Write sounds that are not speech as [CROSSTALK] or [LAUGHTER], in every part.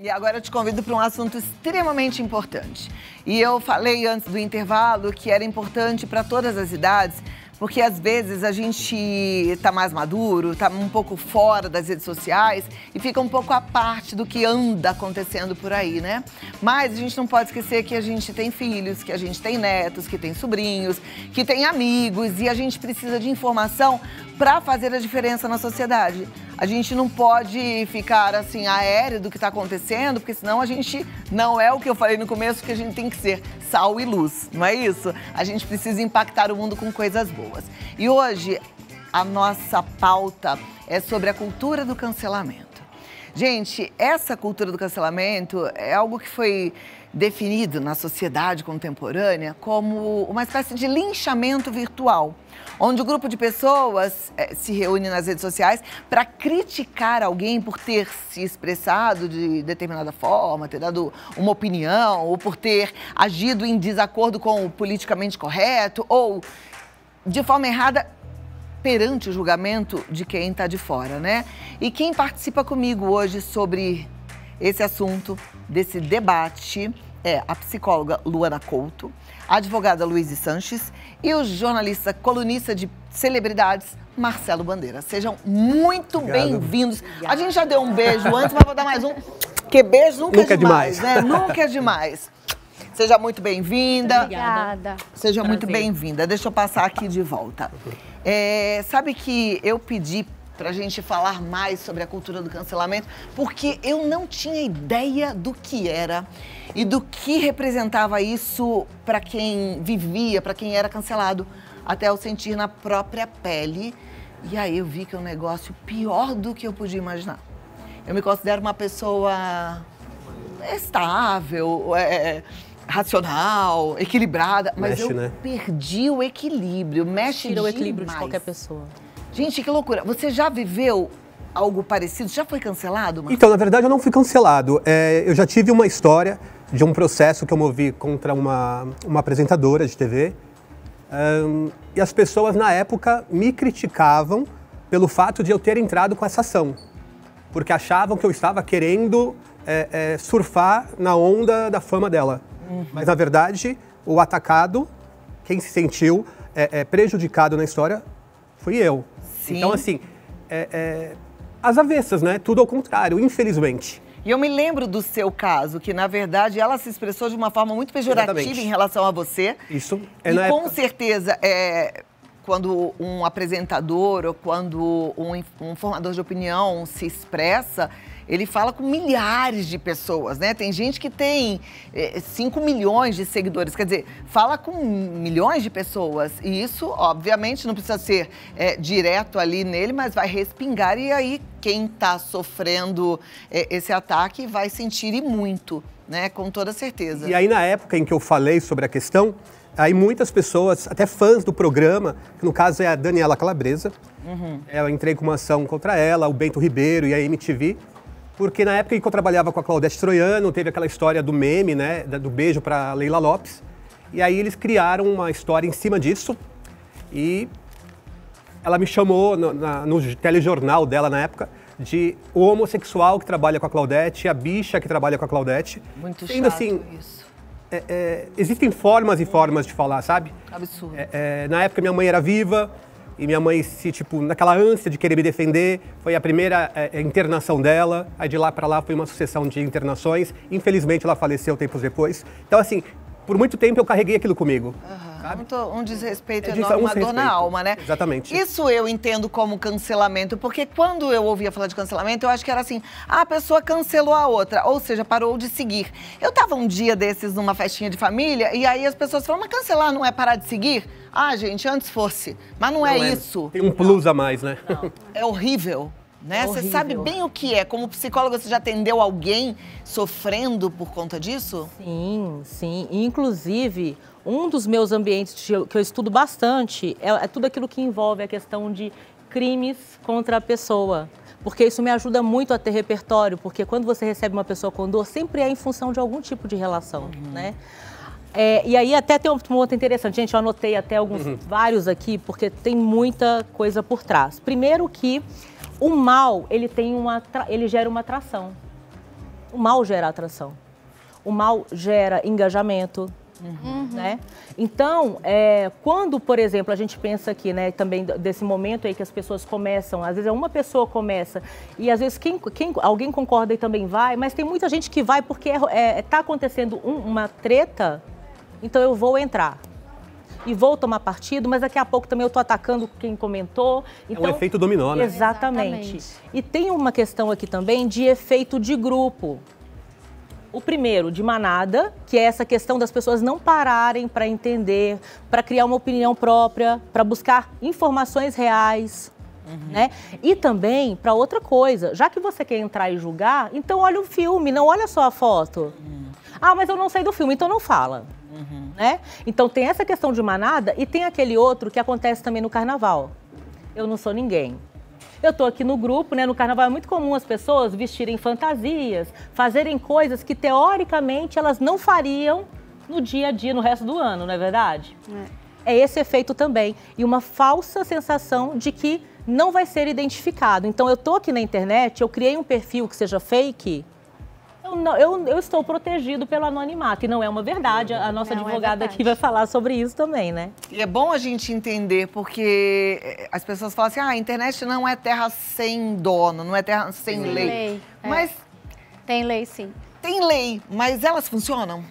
E agora eu te convido para um assunto extremamente importante. E eu falei antes do intervalo que era importante para todas as idades, porque às vezes a gente está mais maduro, está um pouco fora das redes sociais e fica um pouco à parte do que anda acontecendo por aí, né? Mas a gente não pode esquecer que a gente tem filhos, que a gente tem netos, que tem sobrinhos, que tem amigos e a gente precisa de informação para fazer a diferença na sociedade. A gente não pode ficar assim aéreo do que está acontecendo, porque senão a gente não é o que eu falei no começo que a gente tem que ser sal e luz, não é isso? A gente precisa impactar o mundo com coisas boas. E hoje a nossa pauta é sobre a cultura do cancelamento. Gente, essa cultura do cancelamento é algo que foi definido na sociedade contemporânea como uma espécie de linchamento virtual, onde o um grupo de pessoas eh, se reúne nas redes sociais para criticar alguém por ter se expressado de determinada forma, ter dado uma opinião, ou por ter agido em desacordo com o politicamente correto, ou de forma errada perante o julgamento de quem está de fora, né? E quem participa comigo hoje sobre esse assunto desse debate é a psicóloga Luana Couto, a advogada Luiz Sanches e o jornalista colunista de celebridades Marcelo Bandeira. Sejam muito bem-vindos. A gente já deu um beijo antes, mas vou dar mais um. Porque beijo nunca, é nunca é demais, demais. né? Nunca é demais. Seja muito bem-vinda. Obrigada. Seja Prazer. muito bem-vinda. Deixa eu passar aqui de volta. É, sabe que eu pedi para a gente falar mais sobre a cultura do cancelamento, porque eu não tinha ideia do que era e do que representava isso para quem vivia, para quem era cancelado, até eu sentir na própria pele. E aí eu vi que é um negócio pior do que eu podia imaginar. Eu me considero uma pessoa estável, é, é racional, equilibrada, mas mexe, eu né? perdi o equilíbrio, mexe Tira o equilíbrio de qualquer pessoa. Gente, que loucura. Você já viveu algo parecido? Já foi cancelado? Marcos? Então, na verdade, eu não fui cancelado. É, eu já tive uma história de um processo que eu movi contra uma, uma apresentadora de TV. Um, e as pessoas, na época, me criticavam pelo fato de eu ter entrado com essa ação. Porque achavam que eu estava querendo é, é, surfar na onda da fama dela. Uhum. Mas, na verdade, o atacado, quem se sentiu é, é, prejudicado na história, fui eu. Então, Sim. Então, assim, é, é, as avessas, né? Tudo ao contrário, infelizmente. E eu me lembro do seu caso, que na verdade ela se expressou de uma forma muito pejorativa Exatamente. em relação a você. Isso. É e né? com época... certeza, é, quando um apresentador ou quando um, um formador de opinião se expressa, ele fala com milhares de pessoas, né? Tem gente que tem é, eh, 5 milhões de seguidores, quer dizer, fala com milhões de pessoas. E isso, obviamente, não precisa ser é, direto ali nele, mas vai respingar e aí quem está sofrendo é, esse ataque vai sentir e muito, né? Com toda certeza. E aí, na época em que eu falei sobre a questão, Aí muitas pessoas, até fãs do programa, que no caso é a Daniela Calabresa, uhum. eu entrei com uma ação contra ela, o Bento Ribeiro e a MTV, porque na época em que eu trabalhava com a Claudete Troiano, teve aquela história do meme, né, do beijo para Leila Lopes, e aí eles criaram uma história em cima disso, e ela me chamou no, na, no telejornal dela na época de o homossexual que trabalha com a Claudete, a bicha que trabalha com a Claudete. Muito Sendo chato assim, isso. É, é, existem formas e formas de falar, sabe? Absurdo. É, é na época minha mãe era viva, e minha mãe se tipo naquela ânsia de querer me defender foi a primeira é, internação dela aí de lá para lá foi uma sucessão de internações infelizmente ela faleceu tempos depois então assim por muito tempo eu carreguei aquilo comigo uhum sabe? Um, um desrespeito é, enorme, uma dor na alma, né? Exatamente. Isso eu entendo como cancelamento, porque quando eu ouvia falar de cancelamento, eu acho que era assim, a pessoa cancelou a outra, ou seja, parou de seguir. Eu tava um dia desses numa festinha de família, e aí as pessoas falam, mas cancelar não é parar de seguir? Ah, gente, antes fosse. Mas não, não é, é, isso. Tem um plus a mais, né? Não. É horrível né? Você sabe bem o que é. Como psicóloga, você já atendeu alguém sofrendo por conta disso? Sim, sim. Inclusive, um dos meus ambientes que eu estudo bastante é, é tudo aquilo que envolve a questão de crimes contra a pessoa porque isso me ajuda muito a ter repertório, porque quando você recebe uma pessoa com dor, sempre é em função de algum tipo de relação, uhum. né? É, e aí até tem um ponto interessante, gente, eu anotei até alguns uhum. vários aqui, porque tem muita coisa por trás. Primeiro que o mal, ele tem uma ele gera uma atração. O mal gera atração. O mal gera engajamento, Uhum. Né? Então, é, quando, por exemplo, a gente pensa aqui, né, também desse momento aí que as pessoas começam, às vezes é uma pessoa começa e às vezes quem, quem alguém concorda e também vai, mas tem muita gente que vai porque está é, é, tá acontecendo um, uma treta então eu vou entrar e vou tomar partido, mas daqui a pouco também eu estou atacando quem comentou. Então, é um então, efeito dominó, né? Exatamente. E tem uma questão aqui também de efeito de grupo. O primeiro, de manada, que é essa questão das pessoas não pararem para entender, para criar uma opinião própria, para buscar informações reais. Uhum. Né? E também para outra coisa, já que você quer entrar e julgar, então olha o filme, não olha só a foto. Uhum. Ah, mas eu não sei do filme, então não fala. Uhum. Né? Então tem essa questão de manada e tem aquele outro que acontece também no carnaval. Eu não sou ninguém. Eu tô aqui no grupo, né? No carnaval é muito comum as pessoas vestirem fantasias, fazerem coisas que teoricamente elas não fariam no dia a dia, no resto do ano, não é verdade? É, é esse efeito também. E uma falsa sensação de que não vai ser identificado. Então eu tô aqui na internet, eu criei um perfil que seja fake, eu, eu, eu estou protegido pelo anonimato. E não é uma verdade. A nossa não, é advogada é aqui vai falar sobre isso também, né? E é bom a gente entender, porque eh, as pessoas falam assim: ah, a internet não é terra sem dono, não é terra sem, sem lei. lei. É. Mas. É. Tem lei, sim. Tem lei, mas elas funcionam?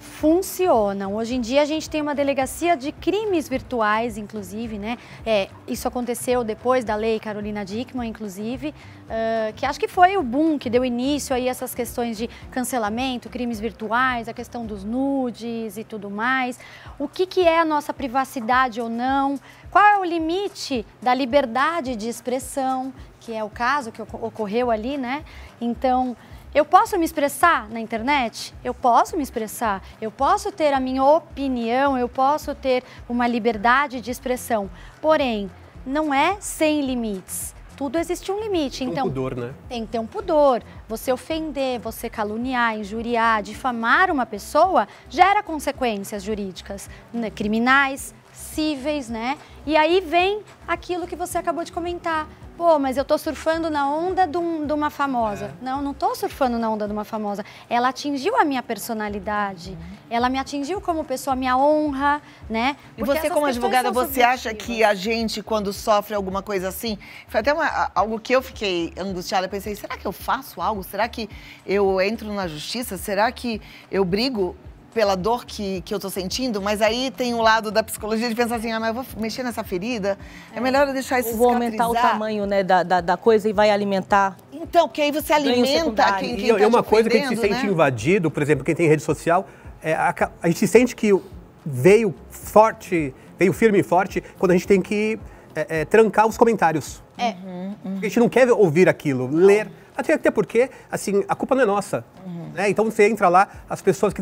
funcionam. Hoje em dia a gente tem uma delegacia de crimes virtuais, inclusive, né? É, isso aconteceu depois da lei Carolina Dickmann, inclusive, uh, que acho que foi o boom que deu início aí a essas questões de cancelamento, crimes virtuais, a questão dos nudes e tudo mais. O que, que é a nossa privacidade ou não? Qual é o limite da liberdade de expressão, que é o caso que ocorreu ali, né? Então, eu posso me expressar na internet? Eu posso me expressar. Eu posso ter a minha opinião, eu posso ter uma liberdade de expressão. Porém, não é sem limites. Tudo existe um limite. Tem então, um pudor, né? Tem que ter um pudor. Você ofender, você caluniar, injuriar, difamar uma pessoa gera consequências jurídicas, né, criminais, cíveis, né? E aí vem aquilo que você acabou de comentar pô, mas eu tô surfando na onda de, um, de uma famosa. É. Não, não tô surfando na onda de uma famosa. Ela atingiu a minha personalidade, uhum. ela me atingiu como pessoa, minha honra, né? Porque e você, como advogada, você acha que a gente, quando sofre alguma coisa assim, foi até uma, algo que eu fiquei angustiada, pensei, será que eu faço algo? Será que eu entro na justiça? Será que eu brigo? pela dor que, que eu tô sentindo, mas aí tem o lado da psicologia de pensar assim, ah, mas eu vou mexer nessa ferida, é, é melhor eu deixar isso Vou aumentar o tamanho né, da, da, da coisa e vai alimentar então, porque aí você alimenta quem, quem E tá é uma coisa que a gente se sente né? invadido, por exemplo, quem tem rede social, é, a, a, gente sente que veio forte, veio firme e forte, quando a gente tem que é, é, trancar os comentários. É. Uhum, uhum. A gente não quer ouvir aquilo, não. ler. Até, até porque, assim, a culpa não é nossa. Uhum. Né? Então você entra lá, as pessoas que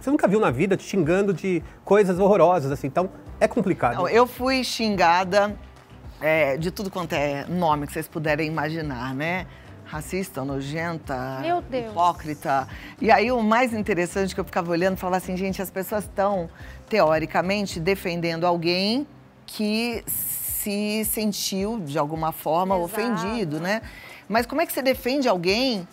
você nunca viu na vida te xingando de coisas horrorosas, assim. Então, é complicado. Não, eu fui xingada é, de tudo quanto é nome que vocês puderem imaginar, né? Racista, nojenta, hipócrita. E aí o mais interessante que eu ficava olhando, falava assim, gente, as pessoas estão, teoricamente, defendendo alguém que se sentiu, de alguma forma, Exato. ofendido, né? Mas como é que você defende alguém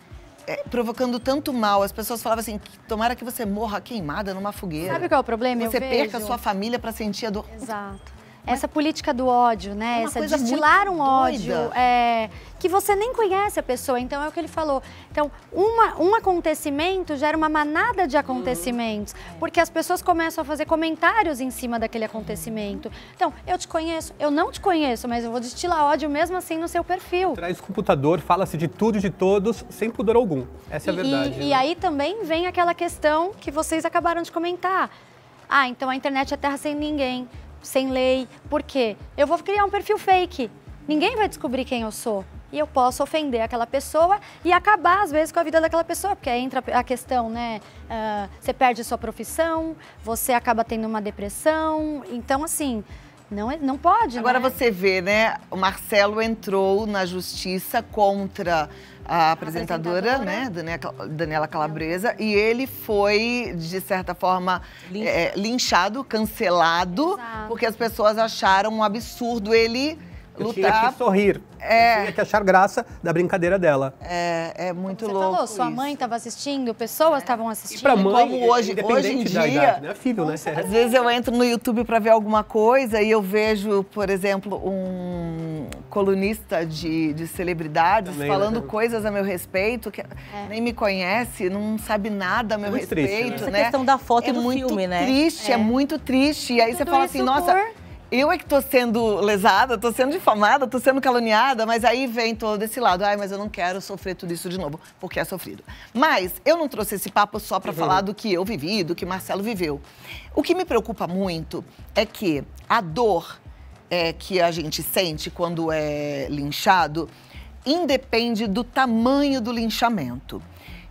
é, provocando tanto mal. As pessoas falavam assim: tomara que você morra queimada numa fogueira. Sabe qual é o problema? Você eu perca vejo... a sua família para sentir a dor. Exato. Essa política do ódio, né? É Essa destilar um ódio é, que você nem conhece a pessoa. Então é o que ele falou. Então, uma, um acontecimento gera uma manada de acontecimentos. Uhum. Porque as pessoas começam a fazer comentários em cima daquele acontecimento. Então, eu te conheço, eu não te conheço, mas eu vou destilar ódio mesmo assim no seu perfil. Traz computador, fala-se de tudo e de todos, sem pudor algum. Essa é a verdade. E, né? e aí também vem aquela questão que vocês acabaram de comentar. Ah, então a internet é terra sem ninguém sem lei. Por quê? Eu vou criar um perfil fake. Ninguém vai descobrir quem eu sou. E eu posso ofender aquela pessoa e acabar, às vezes, com a vida daquela pessoa, porque aí entra a questão, né? Uh, você perde sua profissão, você acaba tendo uma depressão. Então, assim, não, é, não pode. Agora né? você vê, né? O Marcelo entrou na justiça contra a apresentadora, apresentadora, né, né Daniela Calabresa, e ele foi, de certa forma, é, linchado, cancelado, Exato. porque as pessoas acharam um absurdo ele eu tinha que sorrir. É. Eu tinha que achar graça da brincadeira dela. É, é muito Você louco. Você falou, sua isso. mãe estava assistindo, pessoas estavam assistindo. E pra mãe, como hoje, hoje em dia. Idade, né? É filho, né? É Às vezes eu entro no YouTube para ver alguma coisa e eu vejo, por exemplo, um colunista de, de celebridades Também, né? falando né? coisas a meu respeito, que é. nem me conhece, não sabe nada a meu muito respeito. Triste, né? Essa né? questão da foto é do muito filme, né? Triste, é. é. muito triste. E aí Tudo você fala assim, nossa. Por eu é que tô sendo lesada, tô sendo difamada, tô sendo caluniada, mas aí vem todo esse lado. Ai, mas eu não quero sofrer tudo isso de novo, porque é sofrido. Mas eu não trouxe esse papo só para uhum. falar do que eu vivi, do que Marcelo viveu. O que me preocupa muito é que a dor é, que a gente sente quando é linchado independe do tamanho do linchamento.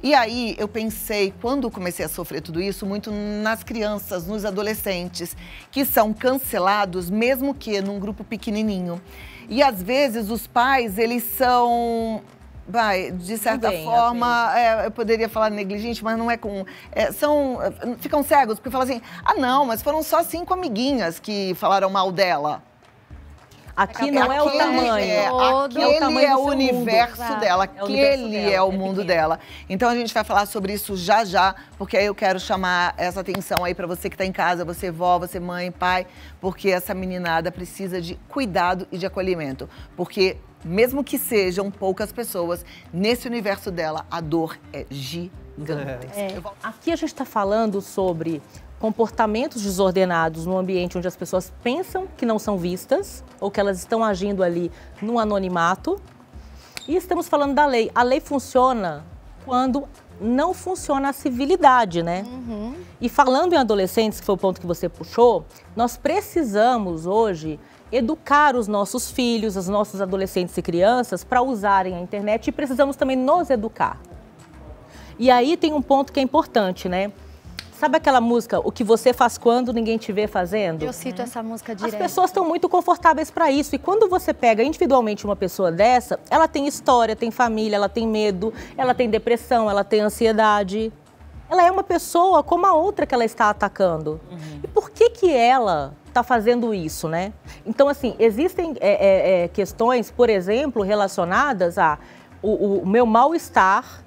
E aí eu pensei, quando comecei a sofrer tudo isso, muito nas crianças, nos adolescentes, que são cancelados mesmo que num grupo pequenininho. E às vezes os pais, eles são Vai, de certa forma, assim. é, eu poderia falar negligente, mas não é com. É, são. Ficam cegos, porque falam assim: ah, não, mas foram só cinco amiguinhas que falaram mal dela. Aqui não é o tamanho. É, aquele é o, tamanho é, tá. é o universo mundo. dela, é aquele é, dela, o mundo dela. Então a gente vai falar sobre isso já já, porque aí eu quero chamar essa atenção aí para você que está em casa, você vó, você mãe, pai, porque essa meninada precisa de cuidado e de acolhimento, porque mesmo que sejam poucas pessoas, nesse universo dela a dor é gigantesca. É. Aqui a gente está falando sobre comportamentos desordenados no ambiente onde as pessoas pensam que não são vistas ou que elas estão agindo ali no anonimato. E estamos falando da lei. A lei funciona quando não funciona a civilidade, né? Uhum. E falando em adolescentes, que foi o ponto que você puxou, nós precisamos hoje educar os nossos filhos, os nossos adolescentes e crianças para usarem a internet e precisamos também nos educar. E aí tem um ponto que é importante, né? Sabe aquela música, o que você faz quando ninguém te vê fazendo? Eu cito hum. essa música direto. As pessoas estão muito confortáveis para isso. E quando você pega individualmente uma pessoa dessa, ela tem história, tem família, ela tem medo, ela tem depressão, ela tem ansiedade. Ela é uma pessoa como a outra que ela está atacando. Uhum. E por que que ela está fazendo isso, né? Então, assim, existem é, é, é, questões, por exemplo, relacionadas a o, o meu mal-estar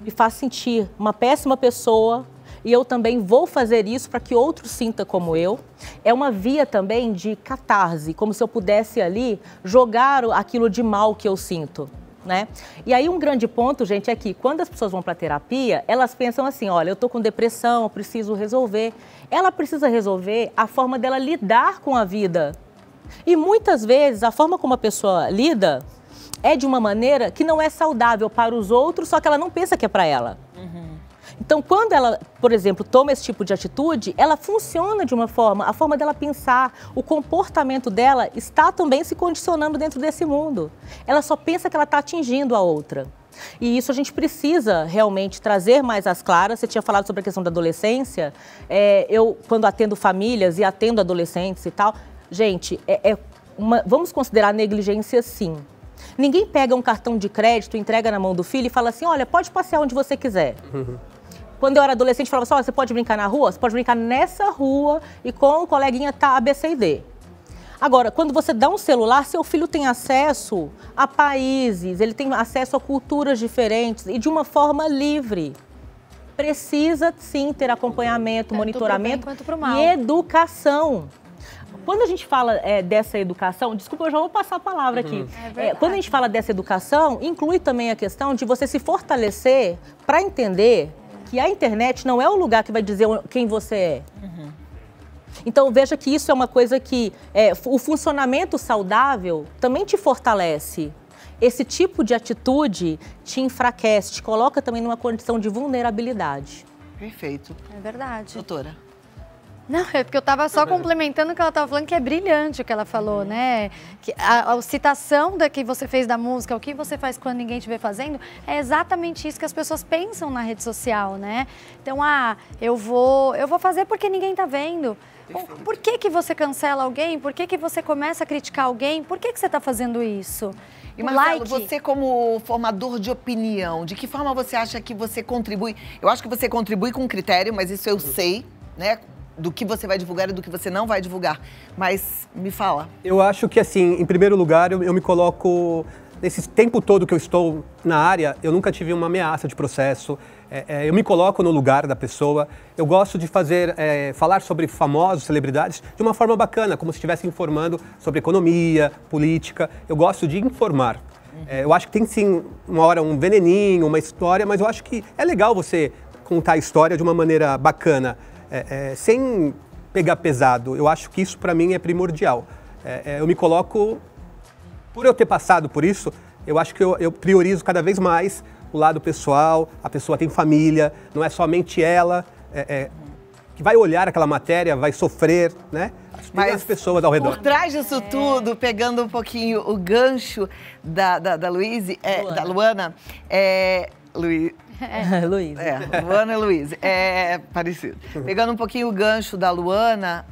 me faz sentir uma péssima pessoa e eu também vou fazer isso para que outro sinta como eu. É uma via também de catarse, como se eu pudesse ali jogar aquilo de mal que eu sinto. Né? E aí um grande ponto, gente, é que quando as pessoas vão para terapia, elas pensam assim, olha, eu tô com depressão, eu preciso resolver. Ela precisa resolver a forma dela lidar com a vida. E muitas vezes a forma como a pessoa lida é de uma maneira que não é saudável para os outros, só que ela não pensa que é para ela. Então, quando ela, por exemplo, toma esse tipo de atitude, ela funciona de uma forma, a forma dela pensar, o comportamento dela está também se condicionando dentro desse mundo. Ela só pensa que ela está atingindo a outra. E isso a gente precisa realmente trazer mais às claras. Você tinha falado sobre a questão da adolescência. É, eu, quando atendo famílias e atendo adolescentes e tal, gente, é, é uma, vamos considerar negligência sim. Ninguém pega um cartão de crédito, entrega na mão do filho e fala assim: olha, pode passear onde você quiser. Uhum. Quando eu era adolescente, falava assim: olha, você pode brincar na rua? Você pode brincar nessa rua e com o coleguinha tá ABCD. e D. Agora, quando você dá um celular, seu filho tem acesso a países, ele tem acesso a culturas diferentes e de uma forma livre. Precisa sim ter acompanhamento, monitoramento bem, e educação. Quando a gente fala é, dessa educação, desculpa, eu já vou passar a palavra uhum. aqui. É, é quando a gente fala dessa educação, inclui também a questão de você se fortalecer para entender que a internet não é o lugar que vai dizer quem você é. Uhum. Então veja que isso é uma coisa que é, o funcionamento saudável também te fortalece. Esse tipo de atitude te enfraquece, te coloca também numa condição de vulnerabilidade. Perfeito. É verdade. Doutora. Não, é porque eu estava só complementando o que ela estava falando, que é brilhante o que ela falou, uhum. né? Que a, a, citação da que você fez da música, o que você faz quando ninguém te vê fazendo, é exatamente isso que as pessoas pensam na rede social, né? Então, ah, eu vou, eu vou fazer porque ninguém está vendo. Por que, que você cancela alguém? Por que, que você começa a criticar alguém? Por que, que você está fazendo isso? E Marcelo, like. você como formador de opinião, de que forma você acha que você contribui? Eu acho que você contribui com critério, mas isso eu sei, né? do que você vai divulgar e do que você não vai divulgar. Mas me fala. Eu acho que, assim, em primeiro lugar, eu, eu me coloco. Nesse tempo todo que eu estou na área, eu nunca tive uma ameaça de processo. É, é, eu me coloco no lugar da pessoa. Eu gosto de fazer, é, falar sobre famosos, celebridades, de uma forma bacana, como se estivesse informando sobre economia, política. Eu gosto de informar. Uhum. eu acho que tem sim, uma hora, um veneninho, uma história, mas eu acho que é legal você contar a história de uma maneira bacana é, é, sem pegar pesado. Eu acho que isso para mim é primordial. É, é, eu me coloco, por eu ter passado por isso, eu acho que eu, eu priorizo cada vez mais o lado pessoal. A pessoa tem família, não é somente ela é, que vai olhar aquela matéria, vai sofrer, né? Mas as pessoas ao redor. Por trás disso é. tudo, pegando um pouquinho o gancho da, da, da Luiz, é, Luana. da Luana, é, Luiz, é. [LAUGHS] é Luísa. É, Luana e Luísa. É, é, é parecido. Pegando um pouquinho o gancho da Luana,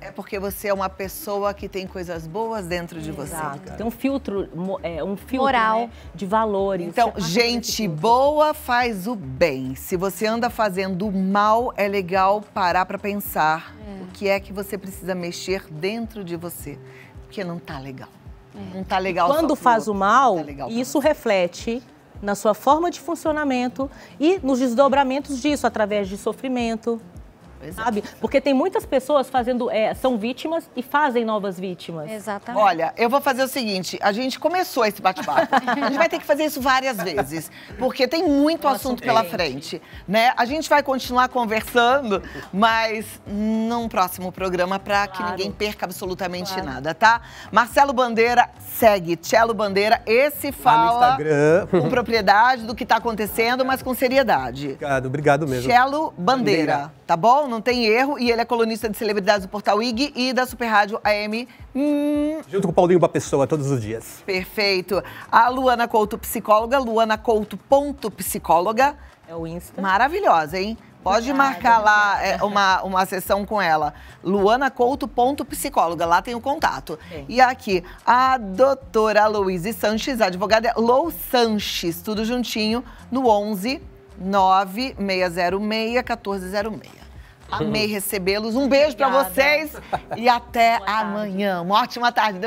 é porque você é uma pessoa que tem coisas boas dentro de você. Exato. Tem um filtro, é, um filtro Moral. Né, de valores. Então, gente boa faz o bem. Se você anda fazendo mal, é legal parar para pensar é. o que é que você precisa mexer dentro de você, porque não tá legal. É. Não tá legal. E quando faz o mal, tá isso reflete na sua forma de funcionamento e nos desdobramentos disso, através de sofrimento, sabe? Porque tem muitas pessoas fazendo, é, são vítimas e fazem novas vítimas. Exatamente. Olha, eu vou fazer o seguinte, a gente começou esse bate-papo. [LAUGHS] a gente vai ter que fazer isso várias vezes, porque tem muito um assunto, pela frente, né? A gente vai continuar conversando, mas num próximo programa para claro. que ninguém perca absolutamente claro. nada, tá? Marcelo Bandeira segue Cello Bandeira, esse fala com propriedade do que está acontecendo, mas com seriedade. Obrigado, obrigado mesmo. Cello Bandeira, Bandeira. tá bom? Não, tem erro. E ele é colunista de celebridades do Portal IG e da Super Rádio AM. Hum... Junto com o Paulinho Pessoa todos os dias. Perfeito. A Luana Couto, psicóloga, luanacouto.psicóloga. É o Insta. Maravilhosa, hein? Pode marcar lá é, uma, uma sessão com ela. Luana Couto, ponto psicóloga. Lá tem o contato. Sim. E aqui, a doutora Louise Sanches, a advogada Lou Sanches, tudo juntinho, no 11 9606 1406. Amei [LAUGHS] recebê-los. Um beijo para vocês e até amanhã. Uma ótima tarde. Deus